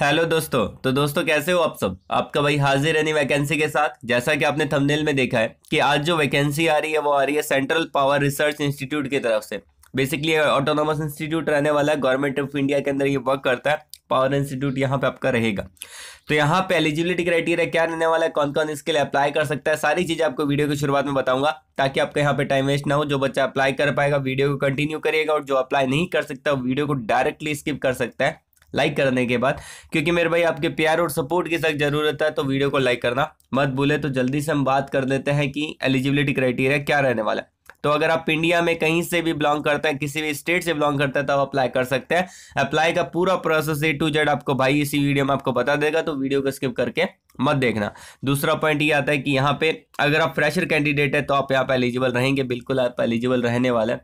Hello दोस्तों तो दोस्तों कैसे हो आप सब आपका भाई हाजिर है नहीं वैकेंसी के साथ जैसा कि आपने थंबनेल में देखा है कि आज जो वैकेंसी आ रही है वो आ रही है सेंट्रल पावर रिसर्च इंस्टीट्यूट की तरफ से बेसिकली ऑटोनोमस इंस्टीट्यूट रहने वाला है गवर्नमेंट ऑफ इंडिया के अंदर ये वर्क करता है पावर इंस्टीट्यूट यहाँ पे आपका रहेगा तो यहाँ पे एलिजिबिलिटी क्राइटेरिया क्या रहने वाला है कौन कौन इसके लिए अप्लाई कर सकता है सारी चीज़ें आपको वीडियो की शुरुआत में बताऊंगा ताकि आपका यहाँ पे टाइम वेस्ट ना हो जो बच्चा अप्लाई कर पाएगा वीडियो को कंटिन्यू करिएगा और जो अप्लाई नहीं कर सकता वीडियो को डायरेक्टली स्किप कर सकता है लाइक करने के बाद क्योंकि मेरे भाई आपके प्यार और सपोर्ट की सख्त ज़रूरत है तो वीडियो को लाइक करना मत भूले तो जल्दी से हम बात कर लेते हैं कि एलिजिबिलिटी क्राइटेरिया क्या रहने वाला है तो अगर आप इंडिया में कहीं से भी बिलोंग करते हैं किसी भी स्टेट से बिलोंग करते हैं तो आप अप्लाई कर सकते हैं अप्लाई का पूरा प्रोसेस ए टू जेड आपको भाई इसी वीडियो में आपको बता देगा तो वीडियो को स्किप करके मत देखना दूसरा पॉइंट ये आता है कि यहाँ पे अगर आप फ्रेशर कैंडिडेट है तो आप यहाँ पे एलिजिबल रहेंगे बिल्कुल आप एलिजिबल रहने वाले हैं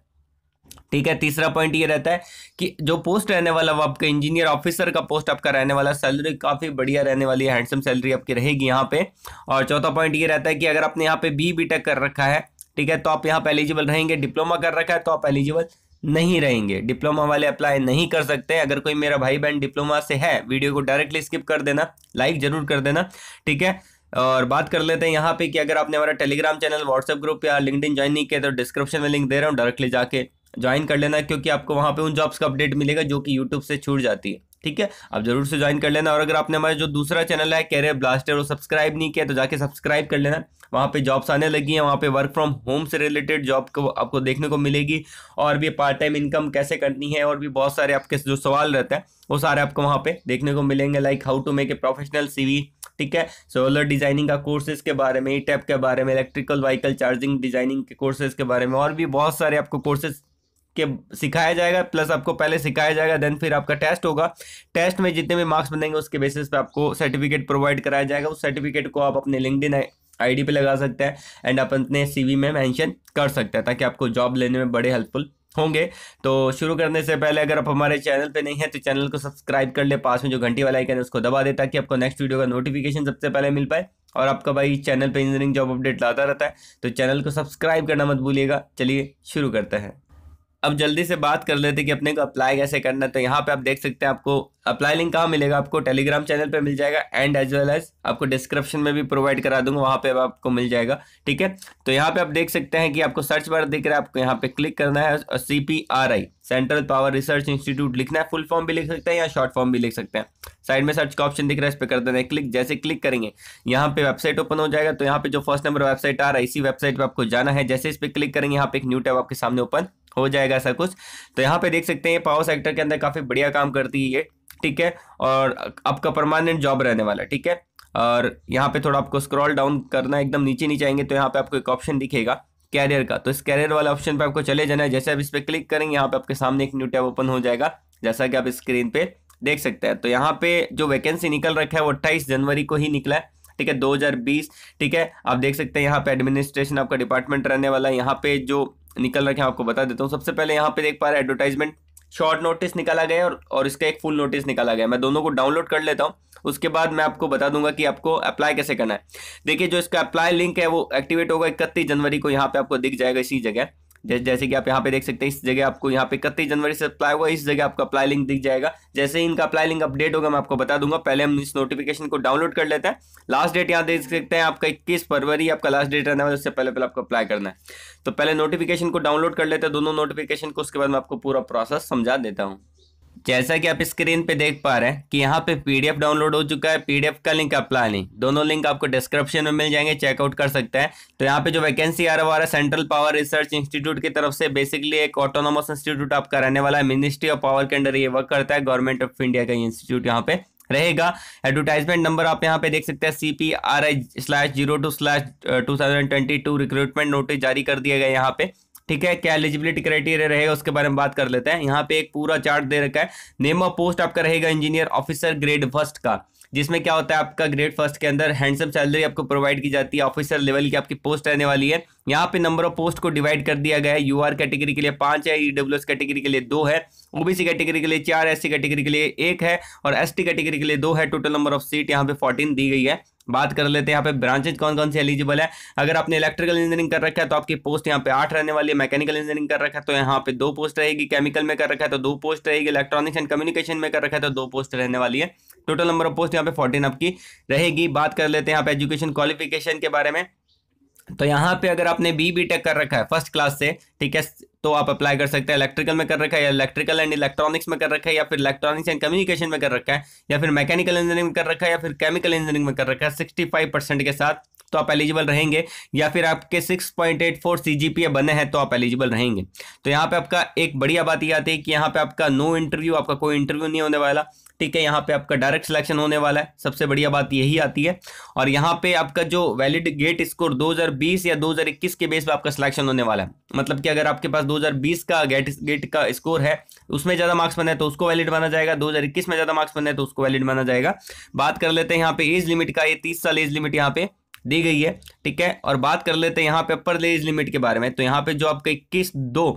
ठीक है तीसरा पॉइंट ये रहता है कि जो पोस्ट रहने वाला वो आपका इंजीनियर ऑफिसर का पोस्ट आपका रहने वाला सैलरी काफ़ी बढ़िया रहने वाली है हैंडसम सैलरी आपकी रहेगी यहाँ पे और चौथा पॉइंट ये रहता है कि अगर आपने यहाँ पे बी बी टेक कर रखा है ठीक है तो आप यहाँ पे एलिजिबल रहेंगे डिप्लोमा कर रखा है तो आप एलिजिबल नहीं रहेंगे डिप्लोमा वाले अप्लाई नहीं कर सकते अगर कोई मेरा भाई बहन डिप्लोमा से है वीडियो को डायरेक्टली स्किप कर देना लाइक ज़रूर कर देना ठीक है और बात कर लेते हैं यहाँ पे कि अगर आपने हमारा टेलीग्राम चैनल व्हाट्सएप ग्रुप या लिंकड ज्वाइन नहीं किया तो डिस्क्रिप्शन में लिंक दे रहा हूँ डायरेक्टली जाके ज्वाइन कर लेना क्योंकि आपको वहाँ पे उन जॉब्स का अपडेट मिलेगा जो कि यूट्यूब से छूट जाती है ठीक है आप जरूर से ज्वाइन कर लेना और अगर आपने हमारे जो दूसरा चैनल है कैरियर ब्लास्टर वो सब्सक्राइब नहीं किया तो जाके सब्सक्राइब कर लेना वहाँ पे जॉब्स आने लगी हैं वहाँ पे वर्क फ्रॉम होम से रिलेटेड जॉब को आपको देखने को मिलेगी और भी पार्ट टाइम इनकम कैसे करनी है और भी बहुत सारे आपके जो सवाल रहते हैं वो सारे आपको वहाँ पे देखने को मिलेंगे like how to make a professional C ठीक है सोलर डिजाइनिंग का कोर्सेज के बारे में ई e टैप e के बारे में इलेक्ट्रिकल व्हीकल चार्जिंग डिजाइनिंग के कोर्सेज के बारे में और भी बहुत सारे आपको कोर्सेज के सिखाया जाएगा प्लस आपको पहले सिखाया जाएगा देन फिर आपका टेस्ट होगा टेस्ट में जितने भी मार्क्स बनेंगे उसके बेसिस पे आपको सर्टिफिकेट प्रोवाइड कराया जाएगा उस सर्टिफिकेट को आप अपने लिंकड आईडी पे लगा सकते हैं एंड आप अपने सीवी में मेंशन कर सकते हैं ताकि आपको जॉब लेने में बड़े हेल्पफुल होंगे तो शुरू करने से पहले अगर आप हमारे चैनल पे नहीं है तो चैनल को सब्सक्राइब कर ले पास में जो घंटी वाला आइकन है उसको दबा दे ताकि आपको नेक्स्ट वीडियो का नोटिफिकेशन सबसे पहले मिल पाए और आपका भाई चैनल पे इंजीनियरिंग जॉब अपडेट लाता रहता है तो चैनल को सब्सक्राइब करना मत भूलिएगा चलिए शुरू करते हैं अब जल्दी से बात कर लेते कि अपने को अप्लाई कैसे करना है तो यहाँ पे आप देख सकते हैं आपको अप्लाई लिंक कहाँ मिलेगा आपको टेलीग्राम चैनल पे मिल जाएगा एंड एज वेल एज आपको डिस्क्रिप्शन में भी प्रोवाइड करा दूंगा वहाँ पे आपको मिल जाएगा ठीक है तो यहाँ पे आप देख सकते हैं कि आपको सर्च बार दिख रहा है आपको यहाँ पे क्लिक करना है और C P R I central power research institute लिखना है फुल फॉर्म भी लिख सकते हैं या शॉर्ट फॉर्म भी लिख सकते हैं साइड में सर्च का ऑप्शन दिख रहा है इस पर कर देना है क्लिक जैसे क्लिक करेंगे यहाँ पे वेबसाइट ओपन हो जाएगा तो यहाँ पे जो फर्स्ट नंबर वेबसाइट आ रहा है इसी वेबसाइट पर आपको जाना है जैसे इस पर क्लिक करेंगे यहाँ पे एक न्यू टैब आपके सामने ओपन हो जाएगा सब कुछ तो यहाँ पे देख सकते हैं पावर सेक्टर के अंदर काफ़ी बढ़िया काम करती है ये ठीक है और आपका परमानेंट जॉब रहने वाला ठीक है और यहाँ पे थोड़ा आपको स्क्रॉल डाउन करना एकदम नीचे नीचे आएंगे तो यहाँ पे आपको एक ऑप्शन दिखेगा कैरियर का तो इस कैरियर वाले ऑप्शन पे आपको चले जाना है जैसे आप इस पर क्लिक करेंगे यहाँ पे आपके सामने एक न्यू टैब ओपन हो जाएगा जैसा कि आप स्क्रीन पे देख सकते हैं तो यहाँ पे जो वैकेंसी निकल रखा है वो अट्ठाईस जनवरी को ही निकला है ठीक है 2020 ठीक है आप देख सकते हैं यहाँ पे एडमिनिस्ट्रेशन आपका डिपार्टमेंट रहने वाला है यहाँ पे जो निकल रखे हैं आपको बता देता हूँ सबसे पहले यहाँ पे देख पा रहे एडवर्टाइजमेंट शॉर्ट नोटिस निकाला गया और और इसका एक फुल नोटिस निकाला गया मैं दोनों को डाउनलोड कर लेता हूँ उसके बाद मैं आपको बता दूंगा कि आपको अप्लाई कैसे करना है देखिए जो इसका अप्लाई लिंक है वो एक्टिवेट होगा इकतीस जनवरी को यहाँ पे आपको दिख जाएगा इसी जगह जैसे कि आप यहाँ पे देख सकते हैं इस जगह आपको यहाँ पे इकतीस जनवरी से अप्लाई हुआ इस जगह आपका अप्लाई लिंक दिख जाएगा जैसे ही इनका अप्लाई लिंक अपडेट होगा मैं आपको बता दूंगा पहले हम इस नोटिफिकेशन को डाउनलोड कर लेते हैं लास्ट डेट यहाँ देख सकते हैं आपका इक्कीस फरवरी आपका लास्ट डेट रहना है उससे पहले पहले आपको अप्लाई करना है तो पहले नोटिफिकेशन को डाउनलोड कर लेते हैं दोनों नोटिफिकेशन को उसके बाद मैं आपको पूरा प्रोसेस समझा देता हूँ जैसा कि आप स्क्रीन पे देख पा रहे हैं कि यहाँ पे पीडीएफ डाउनलोड हो चुका है पीडीएफ का लिंक अप्लाई नहीं दोनों लिंक आपको डिस्क्रिप्शन में मिल जाएंगे चेकआउट कर सकते हैं तो यहाँ पे जो वैकेंसी आ रहा है सेंट्रल पावर रिसर्च इंस्टीट्यूट की तरफ से बेसिकली एक ऑटोनोमस इंस्टीट्यूट आपका रहने वाला है मिनिस्ट्री ऑफ पावर के अंडर ये वर्क करता है गवर्नमेंट ऑफ इंडिया का इंस्टीट्यूट यहाँ पे रहेगा एडवर्टाइजमेंट नंबर आप यहाँ पे देख सकते हैं C P R I slash zero two slash two thousand twenty two recruitment notice जारी कर दिया गया यहाँ पे ठीक है क्या एलिजिबिलिटी क्राइटेरिया रहेगा उसके बारे में बात कर लेते हैं यहाँ पे एक पूरा चार्ट दे रखा है नेम ऑफ पोस्ट आपका रहेगा इंजीनियर ऑफिसर ग्रेड फर्स्ट का जिसमें क्या होता है आपका ग्रेड फर्स्ट के अंदर हैंडसम सैलरी आपको प्रोवाइड की जाती है ऑफिसर लेवल की आपकी पोस्ट रहने वाली है यहाँ पे नंबर ऑफ पोस्ट को डिवाइड कर दिया गया है यू कैटेगरी के लिए पांच है ई e कैटेगरी के लिए दो है ओबीसी कैटेगरी के लिए चार एस कैटेगरी के लिए एक है और एस कैटेगरी के लिए दो है टोटल नंबर ऑफ सीट यहाँ पे फोर्टीन दी गई है बात कर लेते हैं यहाँ पे ब्रांचेज कौन कौन से एलिजिबल है अगर आपने इलेक्ट्रिकल इंजीनियरिंग कर रखा है तो आपकी पोस्ट यहाँ पे आठ रहने वाली है मैकेनिकल इंजीनियरिंग कर रखा है तो यहाँ पे दो पोस्ट रहेगी केमिकल में कर रखा है तो दो पोस्ट रहेगी इलेक्ट्रॉनिक्स एंड कम्युनिकेशन में कर रखा है तो दो पोस्ट रहने वाली है टोटल नंबर ऑफ पोस्ट यहाँ पे फोर्टीन आपकी रहेगी बात कर लेते हैं यहाँ पे एजुकेशन क्वालिफिकेशन के बारे में तो यहाँ पे अगर आपने बी बी टेक कर रखा है फर्स्ट क्लास से ठीक है तो आप अप्लाई कर सकते हैं इलेक्ट्रिकल में कर रखा है या इलेक्ट्रिकल एंड इलेक्ट्रॉनिक्स में कर रखा है या फिर इलेक्ट्रॉनिक्स एंड कम्युनिकेशन में कर रखा है या फिर मैकेनिकल इंजीनियरिंग में कर रखा है या फिर केमिकल इंजीनियरिंग में कर रखा है सिक्सटी फाइव परसेंट के साथ तो आप एलिजिबल रहेंगे या फिर आपके 6.84 सीजीपीए बने हैं तो आप एलिजिबल रहेंगे तो यहाँ पे आपका एक बढ़िया बात ये आती है कि यहाँ पे आपका नो इंटरव्यू आपका कोई इंटरव्यू नहीं होने वाला ठीक है यहाँ पे आपका डायरेक्ट सिलेक्शन होने वाला है सबसे बढ़िया बात यही आती है और यहाँ पे आपका जो वैलिड गेट स्कोर 2020 या 2021 के बेस पे आपका सिलेक्शन होने वाला है मतलब कि अगर आपके पास 2020 का गेट गेट का स्कोर है उसमें ज़्यादा मार्क्स बने तो उसको वैलिड माना जाएगा 2021 में ज़्यादा मार्क्स बने तो उसको वैलिड माना जाएगा बात कर लेते हैं यहाँ पे एज लिमिट का ये तीस साल एज लिमिट यहाँ पे दी गई है ठीक है और बात कर लेते हैं यहाँ पे अपर एज लिमिट के बारे में तो यहाँ पे जो आपका इक्कीस दो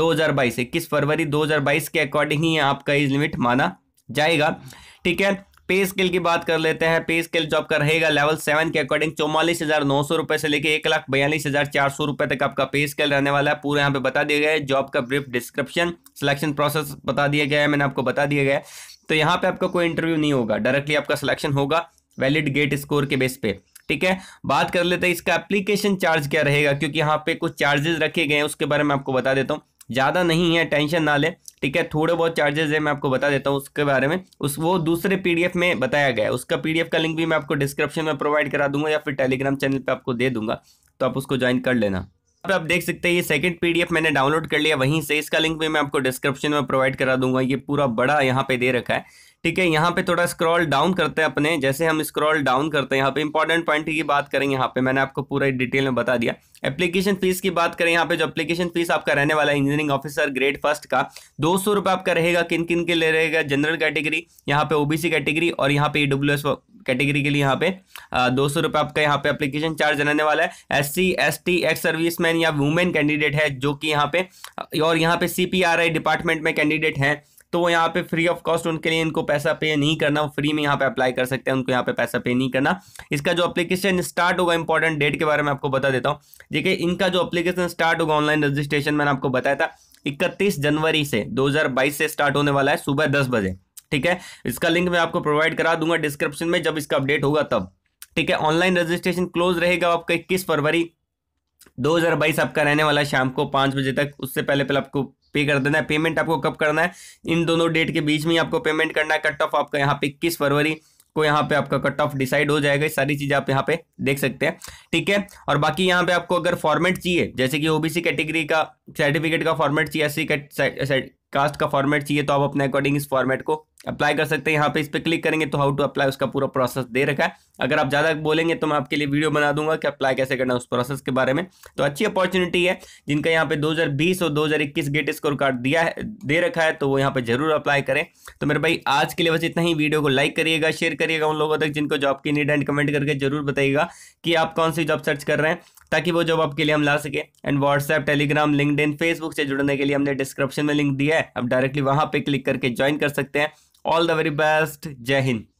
2022 इक्कीस फरवरी 2022 के अकॉर्डिंग ही आपका एज लिमिट माना जाएगा ठीक है पे स्केल की बात कर लेते हैं पे स्केल जो आपका रहेगा लेवल सेवन के अकॉर्डिंग चौवालीस हज़ार नौ सौ रुपए से लेकर एक लाख बयालीस हज़ार चार सौ रुपए तक आपका पे स्केल रहने वाला है पूरा यहाँ पे बता दिया गया है जॉब का ब्रीफ डिस्क्रिप्शन सिलेक्शन प्रोसेस बता दिया गया है मैंने आपको बता दिया गया है तो यहाँ पे आपका कोई इंटरव्यू नहीं होगा डायरेक्टली आपका सिलेक्शन होगा वैलिड गेट स्कोर के बेस पे ठीक है बात कर लेते हैं इसका एप्लीकेशन चार्ज क्या रहेगा क्योंकि यहाँ पे कुछ चार्जेस रखे गए हैं उसके बारे में आपको बता देता हूँ ज़्यादा नहीं है टेंशन ना ले ठीक है थोड़े बहुत चार्जेस है मैं आपको बता देता हूँ उसके बारे में उस वो दूसरे पीडीएफ में बताया गया है उसका पीडीएफ का लिंक भी मैं आपको डिस्क्रिप्शन में प्रोवाइड करा दूंगा या फिर टेलीग्राम चैनल पर आपको दे दूंगा तो आप उसको ज्वाइन कर लेना अब आप देख सकते हैं ये सेकंड पीडीएफ मैंने डाउनलोड कर लिया वहीं से इसका लिंक भी मैं आपको डिस्क्रिप्शन में प्रोवाइड करा दूंगा ये पूरा बड़ा यहाँ पे दे रखा है ठीक है यहाँ पे थोड़ा स्क्रॉल डाउन करते हैं अपने जैसे हम स्क्रॉल डाउन करते हैं यहाँ पे इंपॉर्टेंट पॉइंट की बात करें यहाँ पे मैंने आपको पूरा डिटेल में बता दिया एप्लीकेशन फीस की बात करें यहाँ पे जो एप्लीकेशन फीस आपका रहने वाला है इंजीनियरिंग ऑफिसर ग्रेड फर्स्ट का दो सौ रुपये आपका रहेगा किन किन के लिए रहेगा जनरल कैटेगरी यहाँ पे ओबीसी कैटेगरी और यहाँ पे ईडब्ल्यू e कैटेगरी के लिए यहाँ पे दो सौ रुपये आपका यहाँ पे एप्लीकेशन चार्ज रहने वाला है S C S T ex service man या वुमेन कैंडिडेट है जो कि यहाँ पे और यहाँ पे C P R I department में कैंडिडेट हैं तो यहाँ पे फ्री ऑफ कॉस्ट उनके लिए इनको पैसा पे नहीं करना वो फ्री में यहाँ पे अप्लाई कर सकते हैं उनको यहाँ पे पैसा पे नहीं करना इसका जो अप्लीकेशन स्टार्ट होगा इंपॉर्टेंट डेट के बारे में आपको बता देता हूँ देखिए इनका जो अप्लीकेशन स्टार्ट होगा ऑनलाइन रजिस्ट्रेशन मैंने आपको बताया था इकतीस जनवरी से दो से स्टार्ट होने वाला है सुबह दस बजे ठीक है इसका लिंक मैं आपको प्रोवाइड करा दूंगा डिस्क्रिप्शन में जब इसका अपडेट होगा तब ठीक है ऑनलाइन रजिस्ट्रेशन क्लोज रहेगा आपका इक्कीस फरवरी 2022 आपका रहने वाला है शाम को पाँच बजे तक उससे पहले पहले आपको पे कर देना है पेमेंट आपको कब करना है इन दोनों डेट के बीच में ही आपको पेमेंट करना है कट ऑफ आपका यहाँ पे इक्कीस फरवरी को यहाँ पे आपका कट ऑफ डिसाइड हो जाएगा सारी चीज़ें आप यहाँ पे देख सकते हैं ठीक है और बाकी यहाँ पे आपको अगर फॉर्मेट चाहिए जैसे कि ओबीसी कैटेगरी का सर्टिफिकेट का फॉर्मेट चाहिए एस कास्ट का फॉर्मेट चाहिए तो आप अपने अकॉर्डिंग इस फॉर्मेट को अप्लाई कर सकते हैं यहाँ पे इस पर क्लिक करेंगे तो हाउ टू अप्लाई उसका पूरा प्रोसेस दे रखा है अगर आप ज़्यादा बोलेंगे तो मैं आपके लिए वीडियो बना दूंगा कि अप्लाई कैसे करना उस प्रोसेस के बारे में तो अच्छी अपॉर्चुनिटी है जिनका यहाँ पे 2020 और 2021 गेट स्कोर कार्ड दिया है दे रखा है तो वो यहाँ पे जरूर अप्लाई करें तो मेरे भाई आज के लिए बस इतना ही वीडियो को लाइक करिएगा शेयर करिएगा उन लोगों तक जिनको जॉब की नीड एंड कमेंट करके जरूर बताइएगा कि आप कौन सी जॉब सर्च कर रहे हैं ताकि वो जॉब आपके लिए हम ला सके and WhatsApp Telegram LinkedIn Facebook से जुड़ने के लिए हमने डिस्क्रिप्शन में लिंक दिया है आप डायरेक्टली वहाँ पर क्लिक करके ज्वाइन कर सकते हैं all the very best Jehin.